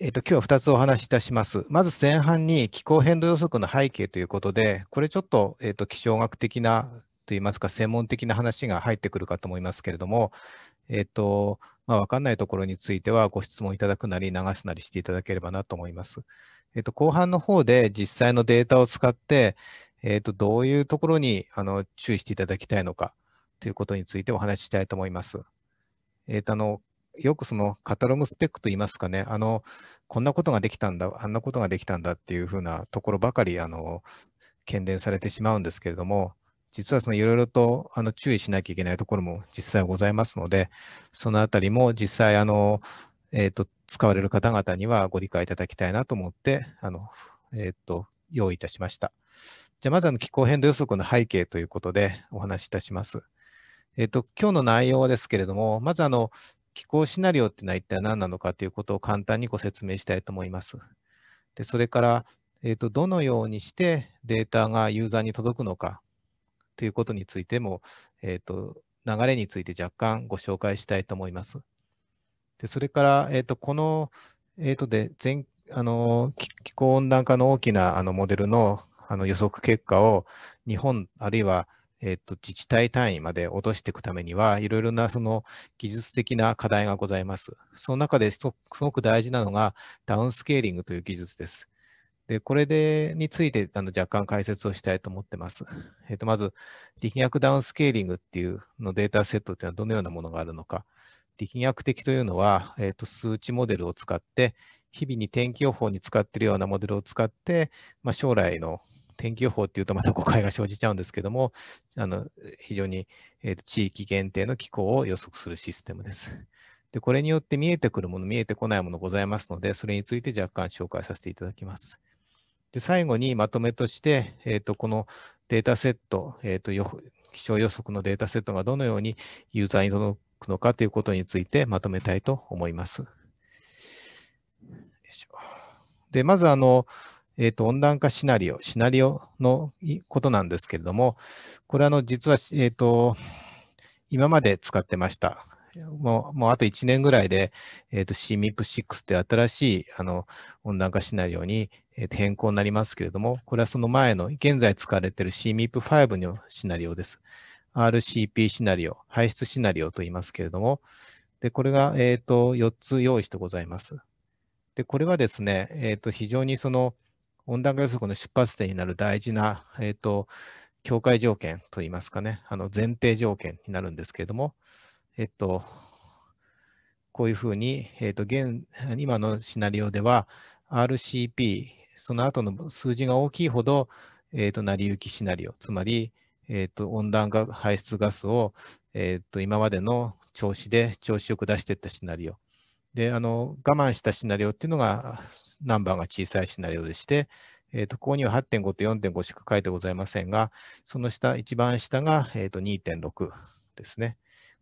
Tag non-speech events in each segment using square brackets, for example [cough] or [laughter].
えっと、今日は2つお話しいたします。まず前半に気候変動予測の背景ということで、これちょっと,、えっと、気象学的なといいますか、専門的な話が入ってくるかと思いますけれども、えっとまあ、分かんないところについてはご質問いただくなり、流すなりしていただければなと思います。えっと、後半の方で実際のデータを使って、えっとどういうところにあの注意していただきたいのかということについてお話ししたいと思います。えっとあのよくそのカタログスペックといいますかね、あの、こんなことができたんだ、あんなことができたんだっていうふうなところばかり、あの、喧伝されてしまうんですけれども、実はそのいろいろとあの注意しなきゃいけないところも実際ございますので、そのあたりも実際あの、えっ、ー、と、使われる方々にはご理解いただきたいなと思って、あの、えっ、ー、と、用意いたしました。じゃあ、まずあの気候変動予測の背景ということでお話しいたします。えっ、ー、と、今日の内容ですけれども、まずあの、気候シナリオっていうのは一体何なのかということを簡単にご説明したいと思います。でそれから、えーと、どのようにしてデータがユーザーに届くのかということについても、えーと、流れについて若干ご紹介したいと思います。でそれから、えーと、この、えーと、で全あの気候温暖化の大きなあのモデルのあの予測結果を日本あるいはえっ、と、自治体単位まで落としていくためには、いろいろなその技術的な課題がございます。その中ですごく大事なのが、ダウンスケーリングという技術です。で、これで、について、あの、若干解説をしたいと思ってます。えっ、と、まず、力学ダウンスケーリングっていうのデータセットっていうのはどのようなものがあるのか。力学的というのは、えっ、と、数値モデルを使って、日々に天気予報に使っているようなモデルを使って、まあ、将来の天気予報っていうとまた誤解が生じちゃうんですけども、あの非常に、えー、地域限定の気候を予測するシステムです。で、これによって見えてくるもの、見えてこないものございますので、それについて若干紹介させていただきます。で、最後にまとめとして、えっ、ー、と、このデータセット、えっ、ー、と気象予測のデータセットがどのようにユーザーに届くのかということについてまとめたいと思います。でまずあの、えっ、ー、と、温暖化シナリオ、シナリオのことなんですけれども、これあの、実は、えっ、ー、と、今まで使ってました。もう、もうあと1年ぐらいで、えっ、ー、と、CMIP6 という新しい、あの、温暖化シナリオに、えー、と変更になりますけれども、これはその前の、現在使われている CMIP5 のシナリオです。RCP シナリオ、排出シナリオと言いますけれども、で、これが、えっ、と、4つ用意してございます。で、これはですね、えっ、と、非常にその、温暖化予測の出発点になる大事な、えっ、ー、と、境界条件といいますかね、あの前提条件になるんですけれども、えっと、こういうふうに、えっと、現、今のシナリオでは、RCP、その後の数字が大きいほど、えっと、成り行きシナリオ、つまり、えっと、温暖化排出ガスを、えっと、今までの調子で調子よく出していったシナリオ。で、あの、我慢したシナリオっていうのが、ナンバーが小さいシナリオでして、えー、とここには8.5と4.5しか書いてございませんが、その下、一番下が、えー、と2.6ですね。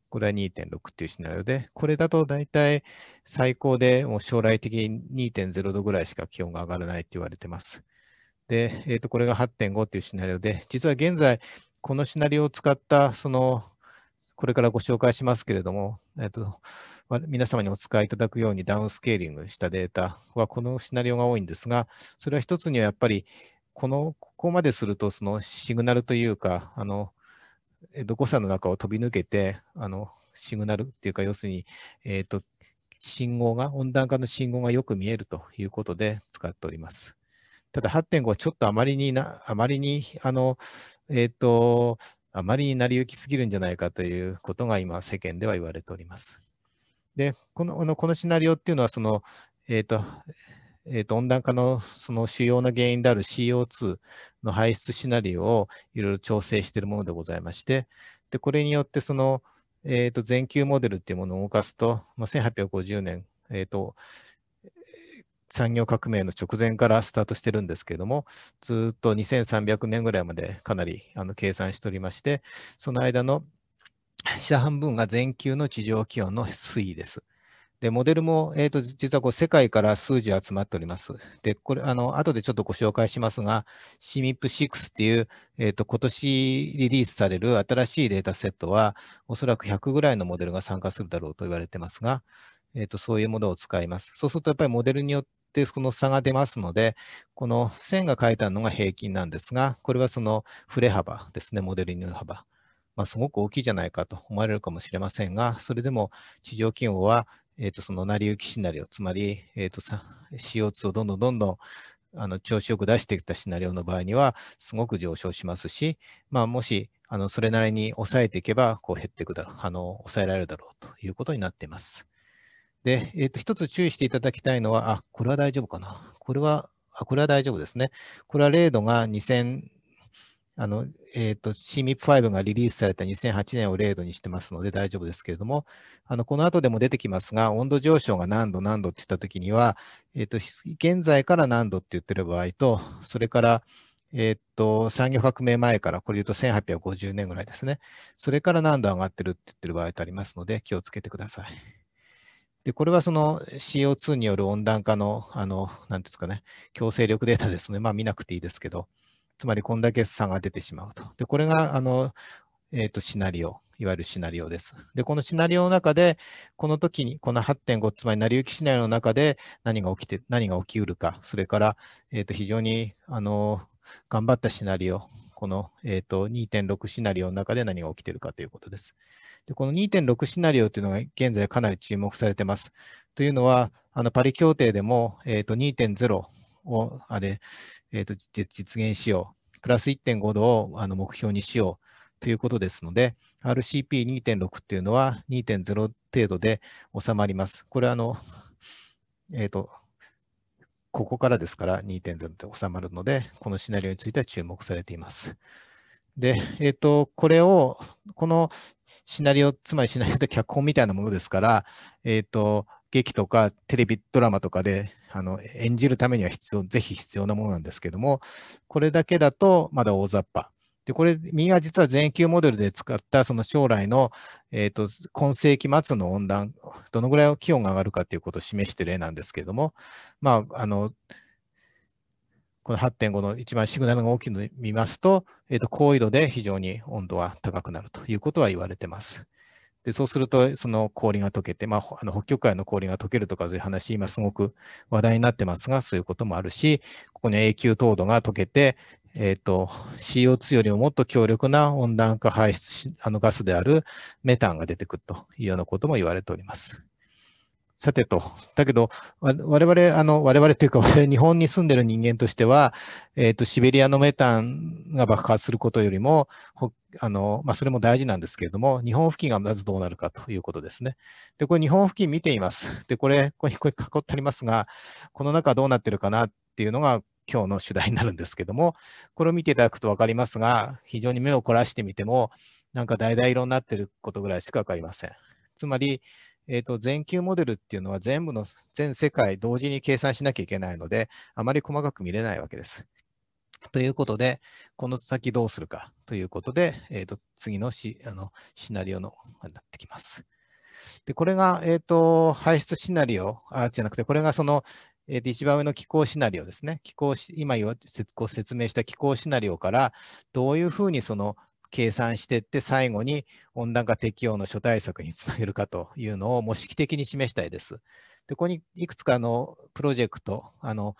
これは2.6っていうシナリオで、これだと大体最高でもう将来的に2.0度ぐらいしか気温が上がらないって言われてます。で、えー、とこれが8.5っていうシナリオで、実は現在、このシナリオを使ったそのこれからご紹介しますけれども、えっと皆様にお使いいただくようにダウンスケーリングしたデータはこのシナリオが多いんですが、それは一つにはやっぱり、この、ここまですると、そのシグナルというか、あの、どこさの中を飛び抜けて、あの、シグナルというか、要するに、えっ、と、信号が、温暖化の信号がよく見えるということで使っております。ただ8.5はちょっとあまりにな、あまりに、あの、えっ、ー、と、あまりに成り行きすぎるんじゃないかということが今、世間では言われております。で、こののこのシナリオっていうのは、その、えっ、ー、と、えと、温暖化のその主要な原因である CO2 の排出シナリオをいろいろ調整しているものでございまして、でこれによってその、えーと、全球モデルっていうものを動かすと、まあ、1850年、えーと産業革命の直前からスタートしてるんですけれども、ずっと2300年ぐらいまでかなりあの計算しておりまして、その間の下半分が全球の地上気温の推移です。で、モデルも、えーと、実はこう世界から数字集まっております。で、これ、あの後でちょっとご紹介しますが、CMIP6 っていう、えーと、今年リリースされる新しいデータセットは、おそらく100ぐらいのモデルが参加するだろうと言われてますが、えーと、とそういうものを使います。そうするとやっぱりモデルによっってその差が出ますので、この線が書いてあるのが平均なんですが、これはその振れ幅ですね、モデルにング幅。まあ、すごく大きいじゃないかと思われるかもしれませんが、それでも地上気温は、えー、とその成り行きシナリオ、つまり、えー、と CO2 をどんどんどんどんあの調子よく出してきたシナリオの場合にはすごく上昇しますし、まあ、もしあのそれなりに抑えていけばこう減っていくだろうあの抑えられるだろうということになっています。で、えー、と一つ注意していただきたいのは、あ、これは大丈夫かな。これは、あ、これは大丈夫ですね。これは0度が2000、あの、えっ、ー、と、CMIP5 がリリースされた2008年を0度にしてますので大丈夫ですけれども、あの、この後でも出てきますが、温度上昇が何度何度って言ったときには、えっ、ー、と、現在から何度って言ってる場合と、それから、えっと、産業革命前から、これ言うと1850年ぐらいですね。それから何度上がってるって言ってる場合とありますので、気をつけてください。で、これはその CO2 による温暖化の、あの、なんですかね、強制力データですね。まあ見なくていいですけど、つまりこんだけ差が出てしまうと。で、これが、あの、えっ、ー、と、シナリオ、いわゆるシナリオです。で、このシナリオの中で、この時に、この8.5、つまり成り行きシナリオの中で何が起きて、何が起きうるか、それから、えっ、ー、と、非常に、あの、頑張ったシナリオ、この、えっ、ー、と、2.6シナリオの中で何が起きてるかということです。で、この2.6シナリオというのが現在かなり注目されてます。というのは、あのパリ協定でも、えー、と2.0をあれ、えー、と実現しよう、プラス1.5度をあの目標にしようということですので、RCP2.6 っていうのは2.0程度で収まります。これあの、えっ、ー、と、ここからですから2.0で収まるので、このシナリオについては注目されています。で、えっ、ー、と、これを、このシナリオ、つまりシナリオって脚本みたいなものですから、えっ、ー、と、劇とかテレビドラマとかであの演じるためには必要、ぜひ必要なものなんですけども、これだけだとまだ大雑把。で、これ、右が実は全球モデルで使った、その将来の、えっ、ー、と、今世紀末の温暖、どのぐらい気温が上がるかということを示してる例なんですけども、まあ、あの、この8.5の一番シグナルが大きいのを見ますと、えっ、ー、と、高緯度で非常に温度は高くなるということは言われてます。でそうすると、その氷が溶けて、まあ、あの北極海の氷が溶けるとかそういう話、今すごく話題になってますが、そういうこともあるし、ここに永久凍土が溶けて、えー CO2 よりももっと強力な温暖化排出しあのガスであるメタンが出てくるというようなことも言われております。さてと、だけど、我々、あの、我々というか、[laughs] 日本に住んでる人間としては、えっ、ー、と、シベリアのメタンが爆発することよりも、あの、まあ、それも大事なんですけれども、日本付近がまずどうなるかということですね。で、これ日本付近見ています。で、これ、ここに囲ってありますが、この中どうなってるかなっていうのが、今日の主題になるんですけども、これを見ていただくと分かりますが、非常に目を凝らしてみても、なんか大々色になってることぐらいしか分かりません。つまり、えっ、ー、と、全球モデルっていうのは全部の、全世界同時に計算しなきゃいけないので、あまり細かく見れないわけです。ということで、この先どうするかということで、えーと、次のシあのシナリオのになってきます。でこれが、えーと、排出シナリオあじゃなくて、これがその、えーと、一番上の気候シナリオですね。気候今ご説明した気候シナリオから、どういうふうにその計算していって最後に温暖化適用の諸対策につなげるかというのを模式的に示したいです。でここにいくつかのプロジェクトあの、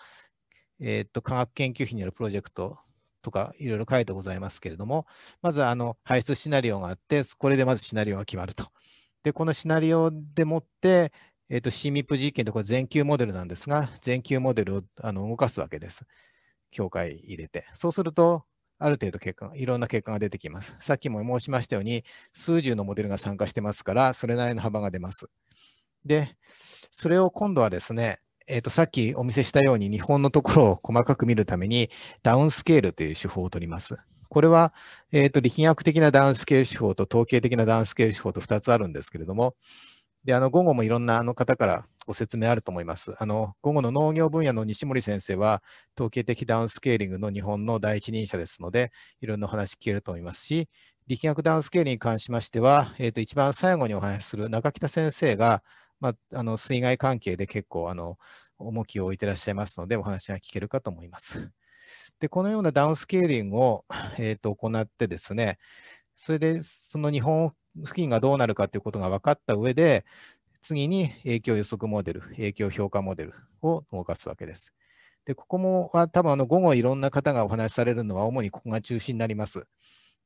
えー、っと科学研究費によるプロジェクトとかいろいろ書いてございますけれどもまずあの排出シナリオがあってこれでまずシナリオが決まると。でこのシナリオでもって、えー、っと CMIP 実験でこれ全球モデルなんですが全球モデルをあの動かすわけです。境界入れて。そうするとある程度結果、いろんな結果が出てきます。さっきも申しましたように、数十のモデルが参加してますから、それなりの幅が出ます。で、それを今度はですね、えー、と、さっきお見せしたように、日本のところを細かく見るために、ダウンスケールという手法を取ります。これは、えっ、ー、と、力学的なダウンスケール手法と統計的なダウンスケール手法と2つあるんですけれども、で、あの、午後もいろんなあの方からご説明あると思います。あの午後の農業分野の西森先生は、統計的ダウンスケーリングの日本の第一人者ですので、いろんなお話聞けると思いますし、力学ダウンスケーリングに関しましては、えー、と一番最後にお話しする中北先生が、まあ、あの水害関係で結構あの重きを置いてらっしゃいますので、お話が聞けるかと思います。で、このようなダウンスケーリングを、えー、と行ってですね、それでその日本付近がどうなるかということが分かった上で、次に影響予測モデル、影響評価モデルを動かすわけです。で、ここもは多分あの午後いろんな方がお話しされるのは主にここが中心になります。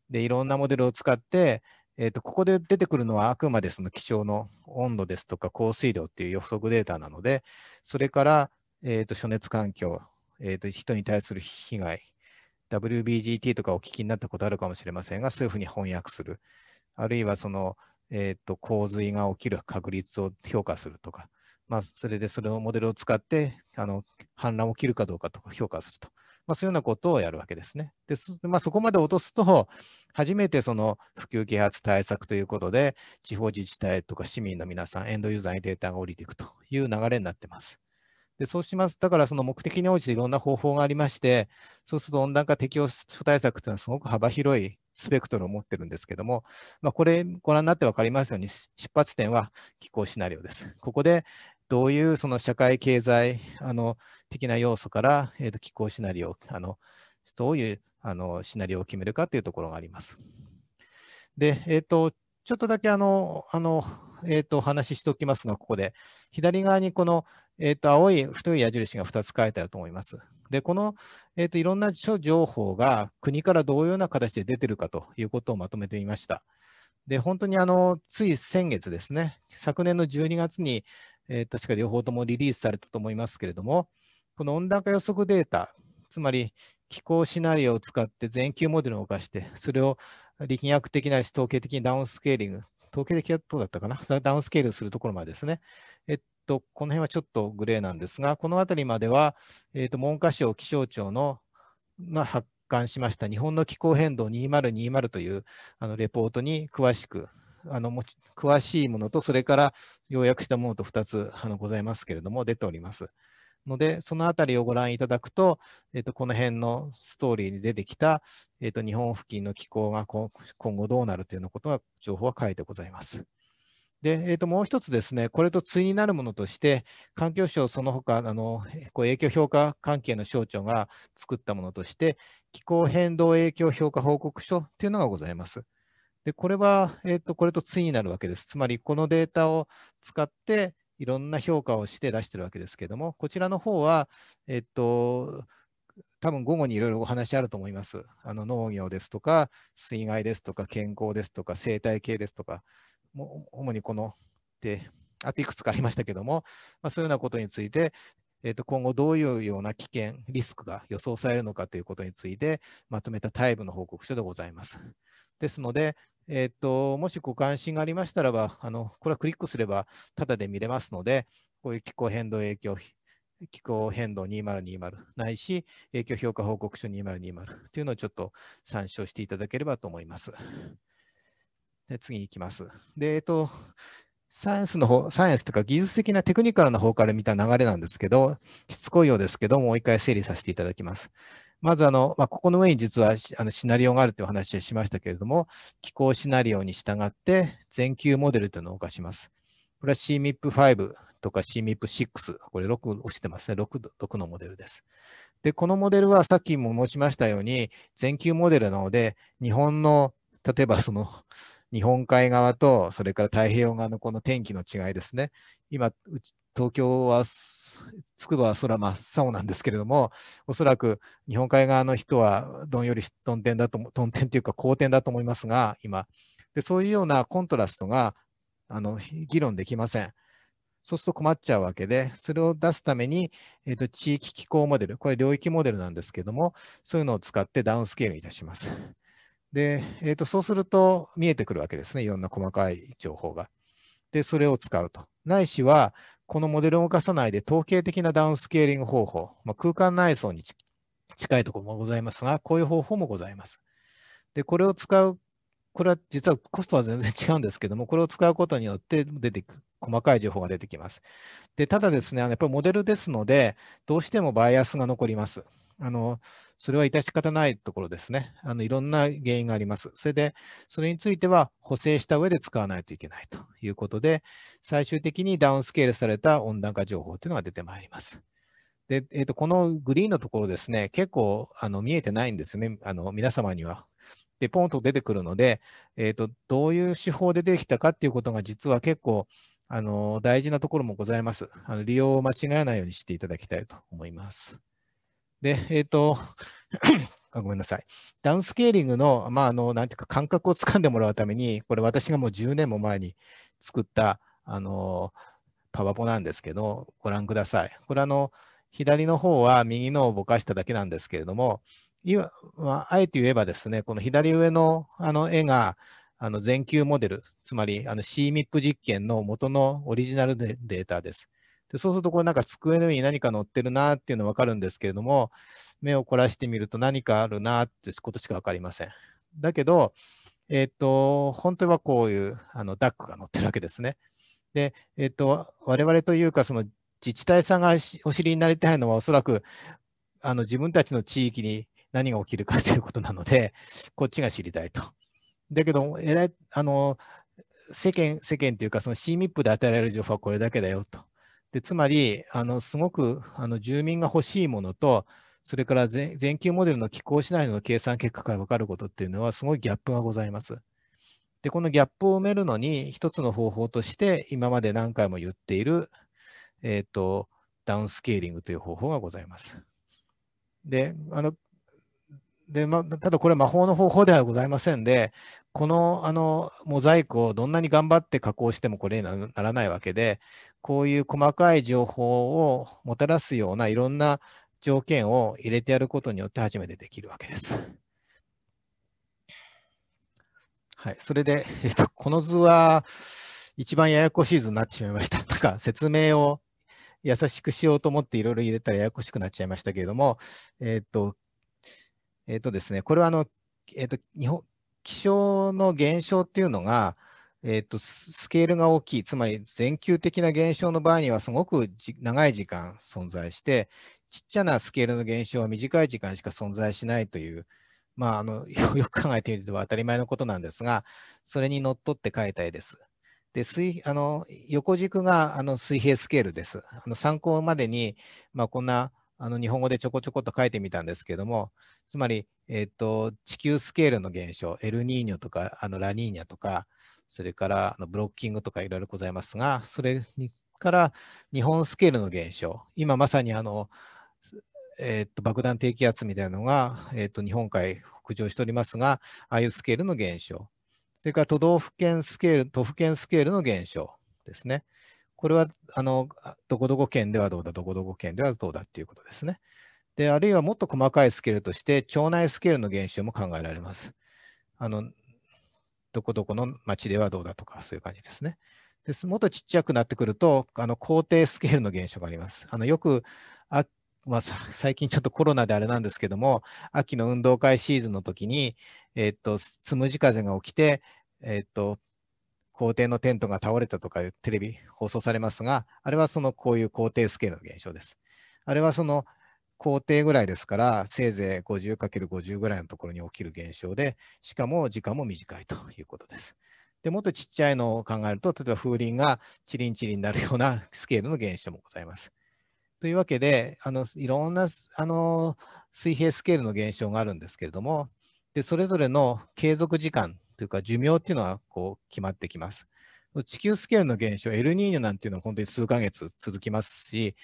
で、いろんなモデルを使って、えー、とここで出てくるのはあくまでその気象の温度ですとか降水量っていう予測データなので、それから、えー、と暑熱環境、えー、と人に対する被害、WBGT とかお聞きになったことあるかもしれませんが、そういうふうに翻訳する。あるいはその、えーと、洪水が起きる確率を評価するとか、まあ、それでそれのモデルを使ってあの氾濫起きるかどうかとか評価すると、まあ、そういうようなことをやるわけですね。でまあ、そこまで落とすと、初めてその普及啓発対策ということで、地方自治体とか市民の皆さん、エンドユーザーにデータが降りていくという流れになってます。でそうします。だからその目的に応じていろんな方法がありまして、そうすると温暖化適応対策というのはすごく幅広いスペクトルを持ってるんですけども、まあ、これご覧になって分かりますように、出発点は気候シナリオです。ここでどういうその社会経済あの的な要素から、えー、と気候シナリオ、あのどういうあのシナリオを決めるかというところがあります。で、えーと、ちょっとだけあの、あの、えっ、ー、と、お話ししておきますが、ここで、左側にこの、えっ、ー、と、青い太い矢印が2つ書いてあると思います。で、この、えっ、ー、と、いろんな諸情報が国からどういうような形で出てるかということをまとめてみました。で、本当にあの、つい先月ですね、昨年の12月に、えー、確か両方ともリリースされたと思いますけれども、この温暖化予測データ、つまり気候シナリオを使って全球モデルを動かして、それを力学的なし統計的にダウンスケーリング、統計的はどうだったかな、ダウンスケールするところまでですね。えっと、この辺はちょっとグレーなんですが、この辺りまでは、えっと、文科省気象庁の、まあ、発刊しました日本の気候変動2020というあのレポートに詳しくあのも詳しいものと、それから要約したものと2つあのございますけれども、出ております。ので、そのあたりをご覧いただくと、えっと、この辺のストーリーに出てきた、えっと、日本付近の気候が今後どうなるというようなことが、情報は書いてございます。で、えっと、もう一つですね、これと対になるものとして、環境省その他、あの、こう影響評価関係の省庁が作ったものとして、気候変動影響評価報告書というのがございます。で、これは、えっと、これと対になるわけです。つまり、このデータを使って、いろんな評価をして出してるわけですけども、こちらの方は、えっと、多分午後にいろいろお話あると思います。あの農業ですとか、水害ですとか、健康ですとか、生態系ですとか、も主にこので、あといくつかありましたけども、まあ、そういうようなことについて、えっと今後どういうような危険、リスクが予想されるのかということについてまとめたタイプの報告書でございます。ですので、えー、っと、もしご関心がありましたらば、あの、これはクリックすればタダで見れますので、こういう気候変動影響費、気候変動2020ないし、影響評価報告書2020というのをちょっと参照していただければと思います。で次いきます。で、えっと、サイエンスの方、サイエンスとか技術的なテクニカルな方から見た流れなんですけど、しつこいようですけど、もう一回整理させていただきます。まずあの、まあ、ここの上に実はあのシナリオがあるという話をしましたけれども、気候シナリオに従って全球モデルというのを動かします。これは CMIP5 とか CMIP6、これ6押してますね6、6のモデルです。で、このモデルはさっきも申しましたように、全球モデルなので、日本の、例えばその、日本海側と、それから太平洋側のこの天気の違いですね。今、東京はつくばは空真っ青なんですけれども、おそらく日本海側の人はどんよりとんてだと、とん天というか、好天だと思いますが、今。で、そういうようなコントラストがあの議論できません。そうすると困っちゃうわけで、それを出すために、えー、と地域気候モデル、これ領域モデルなんですけども、そういうのを使ってダウンスケールいたします。で、えー、とそうすると見えてくるわけですね、いろんな細かい情報が。で、それを使うと。ないしは、このモデルを動かさないで統計的なダウンスケーリング方法、まあ、空間内装に近いところもございますが、こういう方法もございます。で、これを使う、これは実はコストは全然違うんですけども、これを使うことによって出てくる。細かい情報が出てきます。で、ただですね、やっぱりモデルですので、どうしてもバイアスが残ります。あの、それは致し方ないところですね。あの、いろんな原因があります。それで、それについては補正した上で使わないといけないということで、最終的にダウンスケールされた温暖化情報というのが出てまいります。で、えっ、ー、と、このグリーンのところですね、結構、あの、見えてないんですね。あの、皆様には。で、ポンと出てくるので、えっ、ー、と、どういう手法で出てきたかっていうことが実は結構、あの、大事なところもございます。あの利用を間違えないようにしていただきたいと思います。で、えっ、ー、[coughs] とごめんなさい。ダウンスケーリングの、まあ、あの、なんていうか、感覚をつかんでもらうために、これ私がもう10年も前に作った、あの、パワポなんですけど、ご覧ください。これあの、左の方は右のをぼかしただけなんですけれども、今、まあ、あえて言えばですね、この左上のあの絵が、あの全球モデル、つまりあの CMIP 実験の元のオリジナルデータです。でそうするとこれなんか机の上に何か乗ってるなっていうの分かるんですけれども目を凝らしてみると何かあるなってことしか分かりません。だけど、えっ、ー、と本当はこういうあのダックが乗ってるわけですね。で、えっ、ー、と我々というかその自治体さんがお知りになりたいのはおそらくあの自分たちの地域に何が起きるかということなのでこっちが知りたいと。だけどえらいあの世間世間というかその CMIP で与えられる情報はこれだけだよと。でつまりあの、すごくあの住民が欲しいものと、それから全球モデルの気候しないの計算結果から分かることっていうのは、すごいギャップがございます。で、このギャップを埋めるのに、一つの方法として、今まで何回も言っている、えっ、ー、と、ダウンスケーリングという方法がございます。で、あの、でま、ただこれは魔法の方法ではございませんで、このあのモザイクをどんなに頑張って加工してもこれにならないわけで、こういう細かい情報をもたらすようないろんな条件を入れてやることによって初めてできるわけです。はい、それで、えっと、この図は一番ややこしい図になってしまいました。なんか説明を優しくしようと思っていろいろ入れたらややこしくなっちゃいましたけれども、えっと、えっとですね、これはあの、えっと、日本気象の現象っていうのが、えーと、スケールが大きい、つまり全球的な現象の場合にはすごく長い時間存在して、ちっちゃなスケールの現象は短い時間しか存在しないという、まあ、あの [laughs] よく考えてみると当たり前のことなんですが、それにのっとって書いた絵です。で水あの横軸があの水平スケールです。あの参考までに、まあ、こんなあの日本語でちょこちょこっと書いてみたんですけども、つまり、えーと、地球スケールの現象、エルニーニョとかあのラニーニャとか、それからあのブロッキングとかいろいろございますが、それから日本スケールの現象、今まさにあの、えーと、爆弾低気圧みたいなのが、えーと、と日本海北上しておりますが、ああいうスケールの現象、それから都道府県スケール、都府県スケールの現象ですね。これはあのどこどこ県ではどうだ、どこどこ県ではどうだっていうことですね。で、あるいはもっと細かいスケールとして、腸内スケールの減少も考えられます。あのどこどこの町ではどうだとか、そういう感じですね。です。もっとちっちゃくなってくると、あの工程スケールの減少があります。あのよくあ、まあ、最近ちょっとコロナであれなんですけども、秋の運動会シーズンの時に、えっと、つむじ風が起きて、えっと、皇帝のテントが倒れたとかテレビ放送されますが、あれはそのこういう校庭スケールの現象です。あれはその校庭ぐらいですから、せいぜい 50×50 ぐらいのところに起きる現象で、しかも時間も短いということです。でもっとちっちゃいのを考えると、例えば風鈴がチリンチリンになるような [laughs] スケールの現象もございます。というわけで、あのいろんなあの水平スケールの現象があるんですけれども、でそれぞれの継続時間というか寿命っていうのはこう決まってきます。地球スケールの現象、エルニーニョなんていうのは本当に数ヶ月続きますし、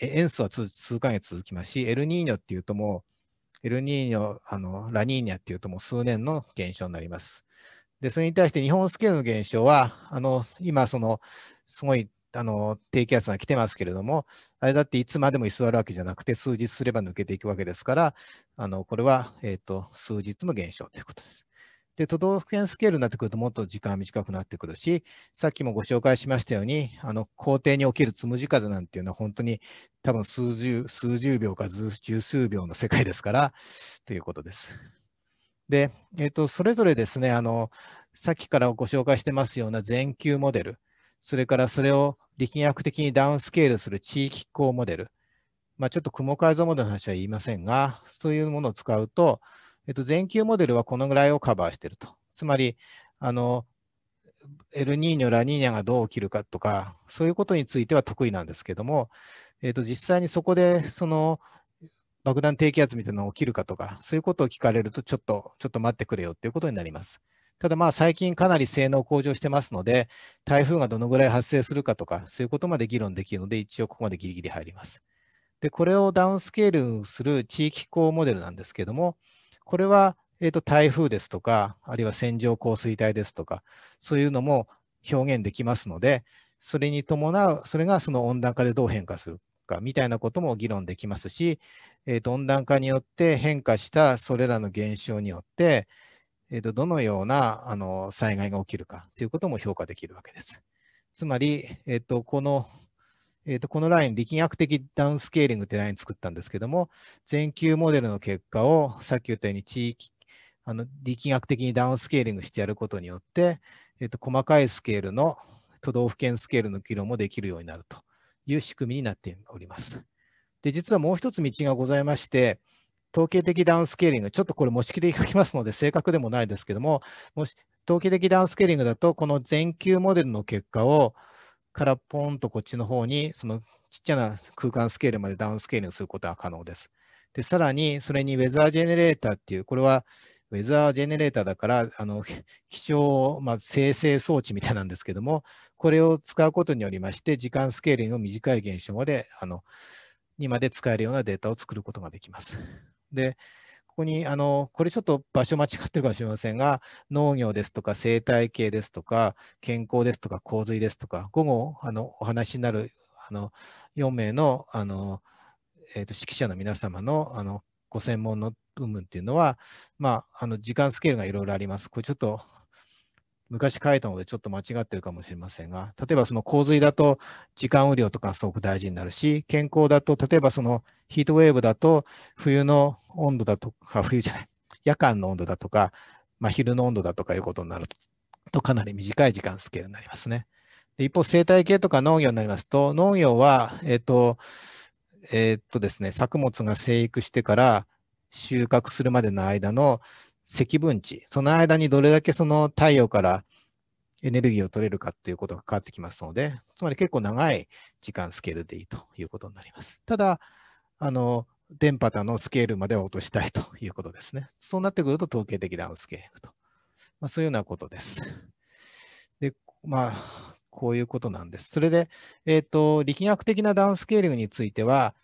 塩素は数ヶ月続きますし、エルニーニョっていうともう、エルニーニョ、あのラニーニャっていうともう数年の現象になります。で、それに対して日本スケールの現象は、あの今、そのすごいあの低気圧が来てますけれども、あれだっていつまでも居座るわけじゃなくて、数日すれば抜けていくわけですから、あのこれは、えーと、と数日の現象ということです。で、都道府県スケールになってくるともっと時間短くなってくるし、さっきもご紹介しましたように、あの、校庭に起きるつむじ風なんていうのは本当に多分数十、数十秒か十数秒の世界ですから、ということです。で、えっ、ー、と、それぞれですね、あの、さっきからご紹介してますような全球モデル、それからそれを力学的にダウンスケールする地域気候モデル、まあ、ちょっと雲海像モデルの話は言いませんが、そういうものを使うと、えっと、全球モデルはこのぐらいをカバーしていると。つまり、あの、エルニーニョ、ラニーニャがどう起きるかとか、そういうことについては得意なんですけども、えっと、実際にそこで、その、爆弾低気圧みたいなのが起きるかとか、そういうことを聞かれると、ちょっと、ちょっと待ってくれよっていうことになります。ただまあ最近かなり性能向上してますので、台風がどのぐらい発生するかとか、そういうことまで議論できるので、一応ここまでギリギリ入ります。で、これをダウンスケールする地域気モデルなんですけども、これは、えー、と台風ですとか、あるいは線状降水帯ですとか、そういうのも表現できますので、それに伴う、それがその温暖化でどう変化するかみたいなことも議論できますし、えー、と温暖化によって変化したそれらの現象によって、えー、とどのようなあの災害が起きるかということも評価できるわけです。つまり、えー、とこのえー、とこのライン、力学的ダウンスケーリングってライン作ったんですけども、全球モデルの結果をさっき言ったように地域、あの力学的にダウンスケーリングしてやることによって、えー、と細かいスケールの都道府県スケールの議論もできるようになるという仕組みになっております。で、実はもう一つ道がございまして、統計的ダウンスケーリング、ちょっとこれ模式で書きますので正確でもないですけども、もし統計的ダウンスケーリングだと、この全球モデルの結果をからポンとこっちの方に、そのちっちゃな空間スケールまでダウンスケールにすることは可能です。で、さらに、それにウェザージェネレーターっていう、これはウェザージェネレーターだから、あの気象、まあ、生成装置みたいなんですけども、これを使うことによりまして、時間スケールの短い現象まで、あのにまで使えるようなデータを作ることができます。で、ここにあの、これちょっと場所間違ってるかもしれませんが、農業ですとか生態系ですとか、健康ですとか、洪水ですとか、午後あのお話になるあの4名のあの、えー、と指揮者の皆様のあのご専門の部分っていうのは、まあ、あの時間スケールがいろいろあります。これちょっと昔書いたのでちょっと間違ってるかもしれませんが、例えばその洪水だと時間雨量とかすごく大事になるし、健康だと、例えばそのヒートウェーブだと冬の温度だとか、冬じゃない、夜間の温度だとか、まあ、昼の温度だとかいうことになるとかなり短い時間スケールになりますね。で一方、生態系とか農業になりますと、農業は、えっ、と、えっとですね、作物が生育してから収穫するまでの間の積分値、その間にどれだけその太陽からエネルギーを取れるかっていうことが変わってきますので、つまり結構長い時間スケールでいいということになります。ただ、あの、電波とのスケールまでは落としたいということですね。そうなってくると統計的ダウンスケーリングと。まあ、そういうようなことです。で、まあ、こういうことなんです。それで、えっ、ー、と、力学的なダウンスケーリングについては、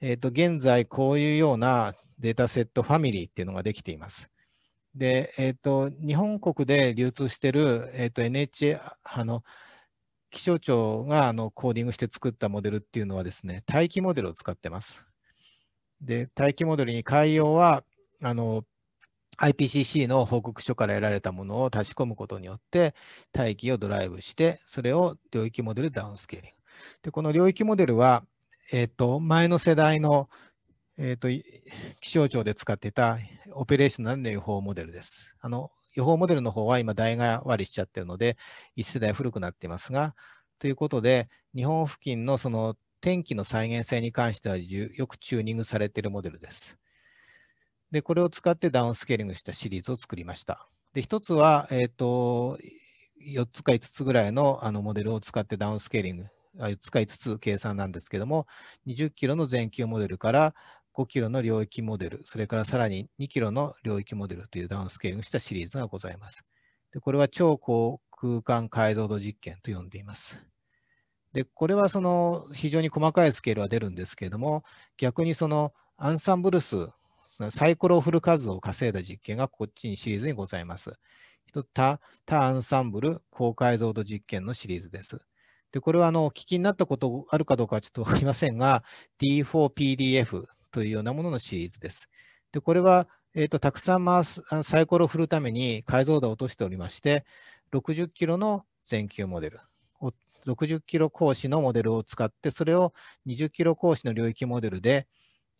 えっ、ー、と、現在こういうようなデータセットファミリーっていうのができています。で、えーと、日本国で流通してる、えーと、NH k の気象庁があのコーディングして作ったモデルっていうのはですね大気モデルを使ってます。で大気モデルに海洋はあの IPCC の報告書から得られたものを足し込むことによって大気をドライブしてそれを領域モデルダウンスケーリング。でこの領域モデルは、えーと前の世代のえーと、気象庁で使ってたオペレーショナルの予報モデルです。あの予報モデルの方は今、代替わりしちゃってるので、1世代古くなってますが、ということで、日本付近のその天気の再現性に関してはよくチューニングされているモデルです。で、これを使ってダウンスケーリングしたシリーズを作りました。で、1つは、えーと、と4つか5つぐらいのあのモデルを使ってダウンスケーリング、4つか5つ計算なんですけども、20キロの全球モデルから5キロの領域モデル、それからさらに2キロの領域モデルというダウンスケーリングしたシリーズがございます。でこれは超高空間解像度実験と呼んでいます。でこれはその非常に細かいスケールは出るんですけれども、逆にそのアンサンブル数、サイコロを振る数を稼いだ実験がこっちにシリーズにございます。他他アンサンブル高解像度実験のシリーズです。でこれはあのお聞きになったことあるかどうかはちょっと分かりませんが、D4PDF というようなもののシリーズです。でこれは、えーと、たくさん回すサイコロを振るために解像度を落としておりまして、60キロの全球モデル60キロ格子のモデルを使って、それを20キロ格子の領域モデルで、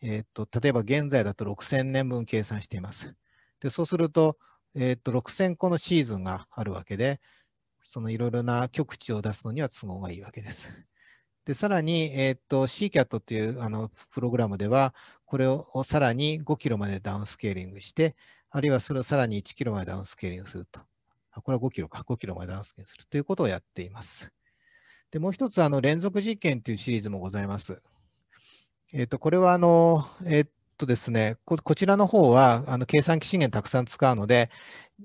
えーと、例えば現在だと6000年分計算しています。でそうすると、えーと、と6000個のシーズンがあるわけで、そのいろいろな局地を出すのには都合がいいわけです。で、さらに、えっ、ー、と、CCAT っていうあのプログラムでは、これをさらに5キロまでダウンスケーリングして、あるいはそれをさらに1キロまでダウンスケーリングすると。これは5キロか、5キロまでダウンスケーリングするということをやっています。で、もう一つ、あの、連続実験というシリーズもございます。えっ、ー、と、これは、あの、えっ、ー、とですね、こちらの方はあの計算機資源たくさん使うので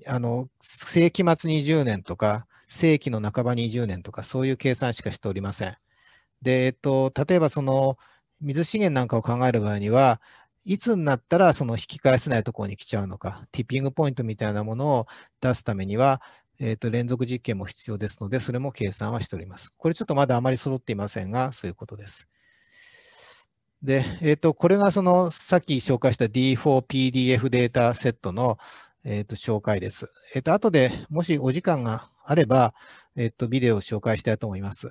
あの世紀末20年とか世紀の半ば20年とかそういう計算しかしておりません。で、えっと、例えばその水資源なんかを考える場合には、いつになったらその引き返せないところに来ちゃうのか、ティッピングポイントみたいなものを出すためには、えー、と連続実験も必要ですので、それも計算はしております。これちょっとまだあまり揃っていませんが、そういうことです。で、えー、とこれがそのさっき紹介した D4PDF データセットの、えー、と紹介です。えー、と後でもしお時間があれば、えー、とビデオを紹介したいと思います。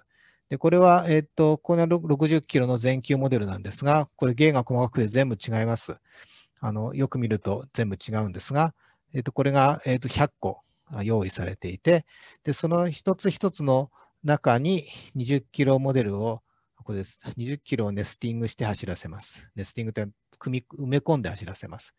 で、これは、えっと、こには60キロの全球モデルなんですが、これ芸が細かくて全部違います。あの、よく見ると全部違うんですが、えっと、これが、えっと、100個用意されていて、で、その一つ一つの中に20キロモデルを、こです。20キロをネスティングして走らせます。ネスティングって組み埋め込んで走らせます。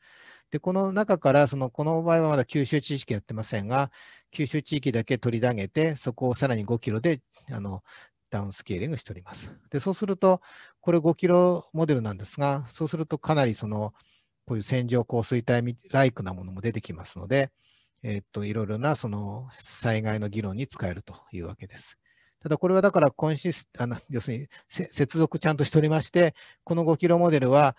で、この中から、その、この場合はまだ九州地域やってませんが、九州地域だけ取り上げて、そこをさらに5キロで、あの、ダウンスケーリングしております。で、そうすると、これ5キロモデルなんですが、そうするとかなりその、こういう線状降水帯ライクなものも出てきますので、えっと、いろいろなその災害の議論に使えるというわけです。ただこれはだからコンシス、あの要するに接続ちゃんとしておりまして、この5キロモデルは、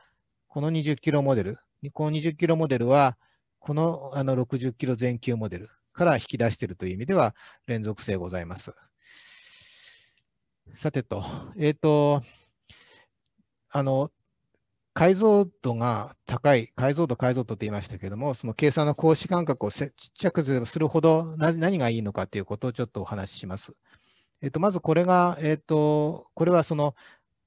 この20キロモデル、この20キロモデルは、このあの60キロ全球モデルから引き出しているという意味では連続性ございます。さてと、えっ、ー、と、あの、解像度が高い、解像度、解像度って言いましたけれども、その計算の格子間隔をちっちゃくするほど何がいいのかということをちょっとお話しします。えっ、ー、と、まずこれが、えっ、ー、と、これはその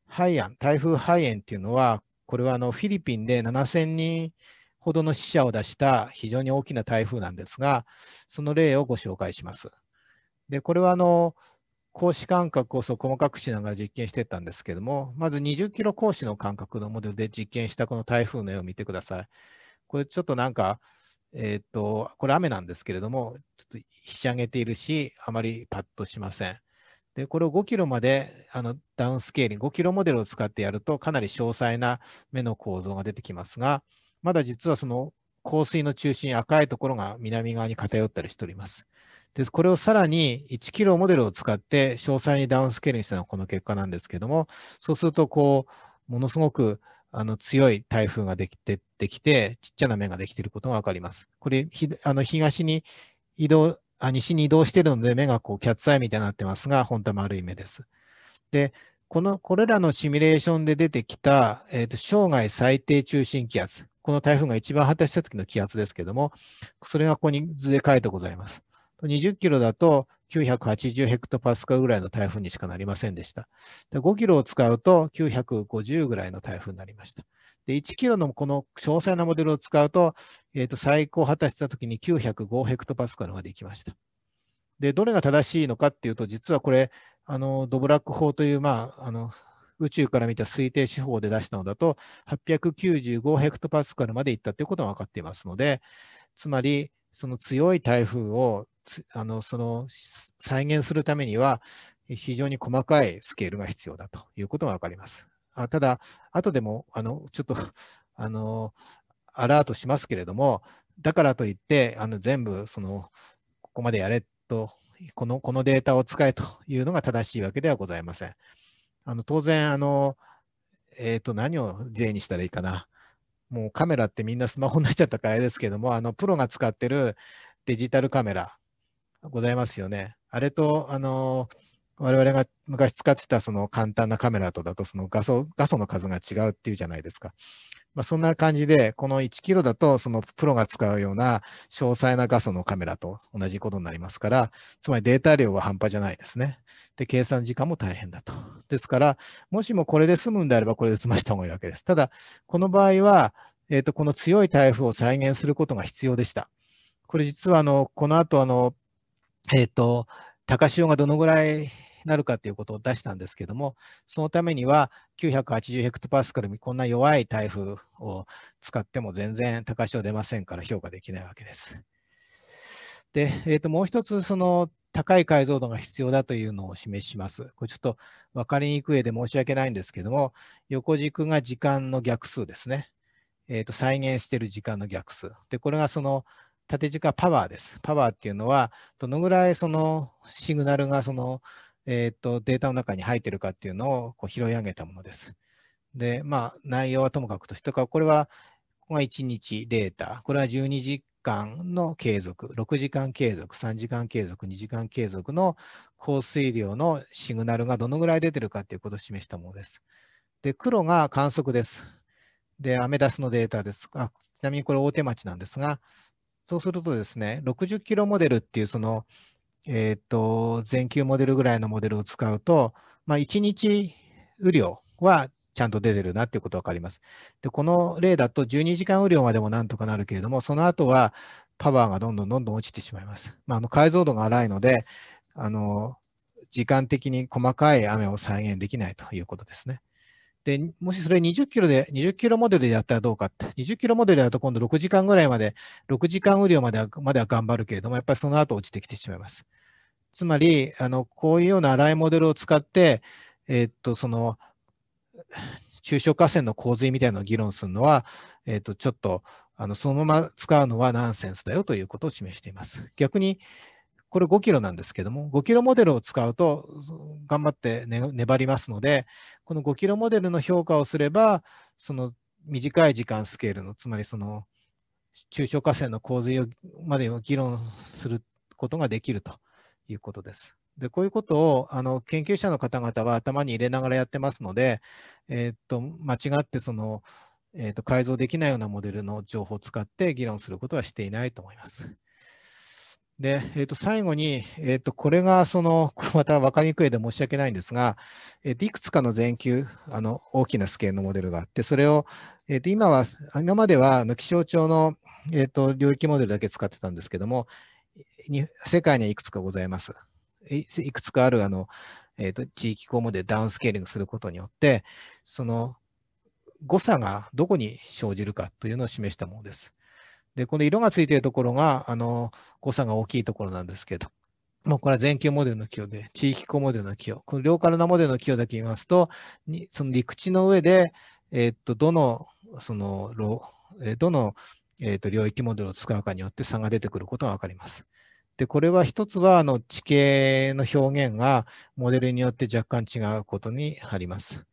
肺炎、台風肺炎っていうのは、これはあのフィリピンで7000人ほどの死者を出した非常に大きな台風なんですが、その例をご紹介します。で、これはあの、格子間隔をそう細かくしながら実験してたんですけども、まず20キロ格子の間隔のモデルで実験したこの台風の絵を見てください。これちょっとなんか、えー、っと、これ雨なんですけれども、ちょっとひしゃげているし、あまりパッとしません。で、これを5キロまであのダウンスケーリング、5キロモデルを使ってやると、かなり詳細な目の構造が出てきますが、まだ実はその降水の中心、赤いところが南側に偏ったりしております。です。これをさらに1キロモデルを使って詳細にダウンスケールにしたのがこの結果なんですけども、そうすると、こう、ものすごくあの強い台風ができて、できて、ちっちゃな面ができていることが分かります。これ、ひあの東に移動、あ西に移動しているので、目がこうキャッツアイみたいになってますが、本当は丸い目です。で、この、これらのシミュレーションで出てきた、えっ、ー、と、生涯最低中心気圧。この台風が一番発達した時の気圧ですけども、それがここに図で書いてございます。20キロだと980ヘクトパスカルぐらいの台風にしかなりませんでした。で5キロを使うと950ぐらいの台風になりました。で1キロのこの詳細なモデルを使うと、えー、と最高果たしたときに905ヘクトパスカルまできました。で、どれが正しいのかっていうと、実はこれ、あのドブラック法という、まあ、あの宇宙から見た推定手法で出したのだと、895ヘクトパスカルまでいったということが分かっていますので、つまり、その強い台風をあのその再現するためには非常に細かいスケールが必要だということが分かります。あただ、後でもあのちょっとあのアラートしますけれども、だからといってあの全部そのここまでやれとこの、このデータを使えというのが正しいわけではございません。あの当然あの、えー、と何を例にしたらいいかな。もうカメラってみんなスマホになっちゃったからあれですけども、あのプロが使ってるデジタルカメラございますよね。あれと、あの我々が昔使ってたその簡単なカメラとだとその画素画素の数が違うっていうじゃないですか。まあ、そんな感じで、この1キロだとそのプロが使うような詳細な画素のカメラと同じことになりますから、つまりデータ量は半端じゃないですね。で、計算時間も大変だと。ですから、もしもこれで済むんであればこれで済ました方がいいわけです。ただ、この場合は、えーとこの強い台風を再現することが必要でした。これ実はあのこの後あのえっ、ー、と、高潮がどのぐらいなるかということを出したんですけども、そのためには980ヘクトパスカル、こんな弱い台風を使っても全然高潮出ませんから評価できないわけです。で、えー、ともう一つ、その高い解像度が必要だというのを示します。これちょっと分かりにくい絵で申し訳ないんですけども、横軸が時間の逆数ですね。えー、と再現している時間の逆数。で、これがその縦軸はパワーです。パワーっていうのは、どのぐらいそのシグナルがその、えー、とデータの中に入ってるかっていうのをこう拾い上げたものです。で、まあ、内容はともかくとしてこれは、ここが1日データ、これは12時間の継続、6時間継続、3時間継続、2時間継続の降水量のシグナルがどのぐらい出てるかっていうことを示したものです。で、黒が観測です。で、アメダスのデータです。あちなみにこれ大手町なんですが、そうするとですね、60キロモデルっていうその、えっ、ー、と、全球モデルぐらいのモデルを使うと、まあ、1日雨量はちゃんと出てるなっていうことが分かります。で、この例だと12時間雨量までもなんとかなるけれども、その後はパワーがどんどんどんどん落ちてしまいます。まあ、あの解像度が荒いので、あの、時間的に細かい雨を再現できないということですね。で、もしそれ20キロで、20キロモデルでやったらどうかって、20キロモデルだと今度6時間ぐらいまで、6時間雨量まではまでは頑張るけれども、やっぱりその後落ちてきてしまいます。つまり、あのこういうような荒いモデルを使って、えー、っと、その、中小河川の洪水みたいなのを議論するのは、えー、っと、ちょっと、あのそのまま使うのはナンセンスだよということを示しています。逆に、これ5キロなんですけども、5キロモデルを使うと、頑張って、ね、粘りますので、この5キロモデルの評価をすれば、その短い時間スケールの、つまりその中小河川の洪水までを議論することができるということです。でこういうことをあの研究者の方々は頭に入れながらやってますので、えー、っと間違ってその、えー、っと改造できないようなモデルの情報を使って議論することはしていないと思います。で、えー、と最後に、えー、とこれがその、[laughs] また分かりにくいで申し訳ないんですが、えー、といくつかの全球、あの大きなスケールのモデルがあって、それを、えー、と今は今まではあの気象庁の、えー、と領域モデルだけ使ってたんですけども、に世界にはいくつかございます。いくつかあるあの、えー、と地域項目でダウンスケーリングすることによって、その誤差がどこに生じるかというのを示したものです。で、この色がついているところが、あの、誤差が大きいところなんですけど、もうこれは全球モデルの寄与で、地域子モデルの寄与。このーカルなモデルの寄与だけ言いますと、その陸地の上で、えー、っと、どの、その、どの、えー、っと領域モデルを使うかによって差が出てくることが分かります。で、これは一つは、あの、地形の表現がモデルによって若干違うことにあります。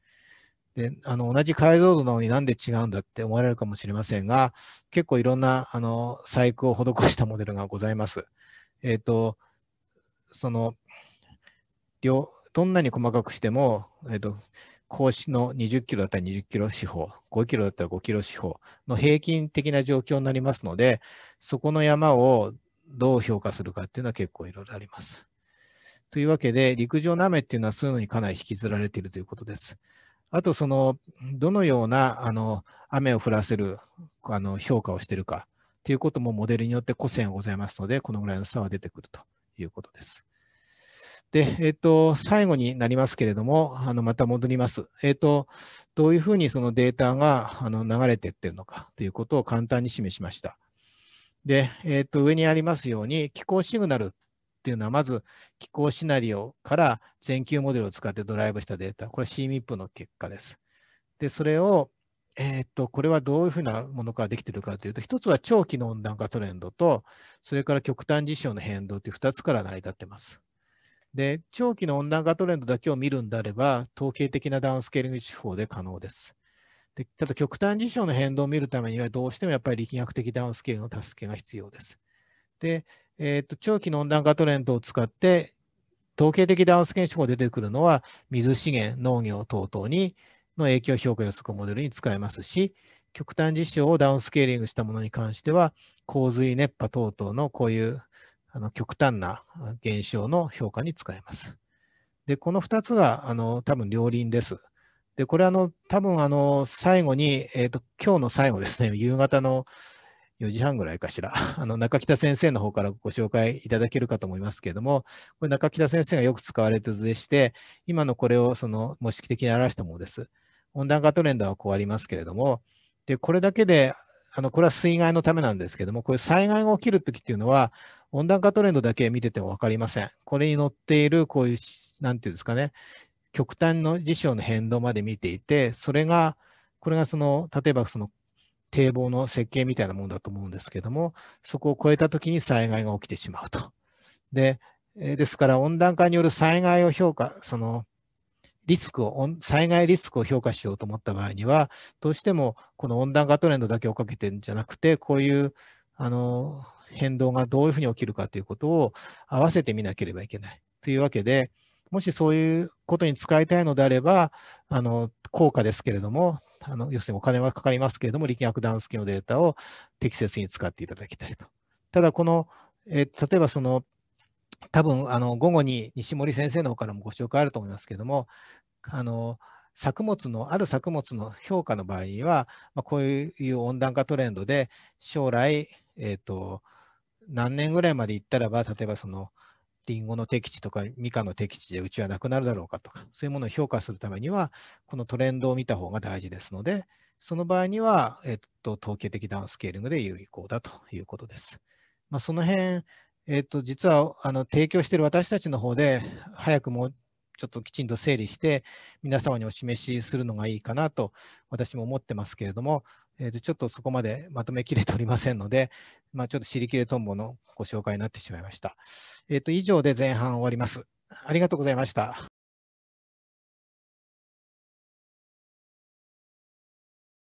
であの同じ解像度なのになんで違うんだって思われるかもしれませんが、結構いろんなあの細工を施したモデルがございます。えっ、ー、と、その、どんなに細かくしても、えっ、ー、と、格子の20キロだったら20キロ四方、5キロだったら5キロ四方の平均的な状況になりますので、そこの山をどう評価するかっていうのは結構いろいろあります。というわけで、陸上のめっていうのはそういうのにかなり引きずられているということです。あと、その、どのような、あの、雨を降らせる、あの、評価をしているか、ということもモデルによって個性がございますので、このぐらいの差は出てくるということです。で、えっ、と、最後になりますけれども、あの、また戻ります。えっ、と、どういうふうにそのデータが、あの、流れていってるのかということを簡単に示しました。で、えっ、と、上にありますように、気候シグナルっていうのは、まず気候シナリオから全球モデルを使ってドライブしたデータ、これは CMIP の結果です。で、それを、えー、っと、これはどういうふうなものからできているかというと、一つは長期の温暖化トレンドと、それから極端事象の変動という2つから成り立ってます。で、長期の温暖化トレンドだけを見るんであれば、統計的なダウンスケーリング手法で可能です。でただ、極端事象の変動を見るためには、どうしてもやっぱり力学的ダウンスケールの助けが必要です。で、えーと、長期の温暖化トレンドを使って、統計的ダウンス現法が出てくるのは、水資源、農業等々にの影響評価予測モデルに使えますし、極端事象をダウンスケーリングしたものに関しては、洪水、熱波等々のこういうあの極端な現象の評価に使えます。で、この2つがあの多分両輪です。で、これあの多分あの最後に、えーと今日の最後ですね、夕方の4時半ぐらいかしら、[laughs] あの中北先生の方からご紹介いただけるかと思いますけれども、これ中北先生がよく使われた図でして、今のこれをその模式的に表したものです。温暖化トレンドはこうありますけれども、でこれだけで、あのこれは水害のためなんですけれども、これ災害が起きるときっていうのは、温暖化トレンドだけ見てても分かりません。これに載っているこういう、なんていうんですかね、極端の事象の変動まで見ていて、それが、これがその、例えばその堤防の設計みたいなものだと思うんですけども、そこを超えたときに災害が起きてしまうと。で、ですから温暖化による災害を評価、そのリスクを、災害リスクを評価しようと思った場合には、どうしてもこの温暖化トレンドだけ追っかけてるんじゃなくて、こういうあの変動がどういうふうに起きるかということを合わせてみなければいけないというわけで、もしそういうことに使いたいのであれば、あの効果ですけれども、あの要するにお金はかかりますけれども、力学ダンスキのデータを適切に使っていただきたいと。ただ、この、えー、例えばその、多分あの午後に西森先生の方からもご紹介あると思いますけれども、あの作物のある作物の評価の場合には、まあ、こういう温暖化トレンドで将来、えーと何年ぐらいまでいったらば例えばそのリンゴの適地とかミカの適地でうちはなくなるだろうかとか、そういうものを評価するためには、このトレンドを見た方が大事ですので、その場合には、えっと、統計的ダウンスケーリングで有効だということです。まあ、その辺、えっと、実はあの提供している私たちの方で、早くもうちょっときちんと整理して、皆様にお示しするのがいいかなと私も思ってますけれども、えー、とちょっとそこまでまとめきれておりませんので、まあ、ちょっとりきれトンボのご紹介になってしまいました。えー、と以上で前半終わります。ありがとうございました。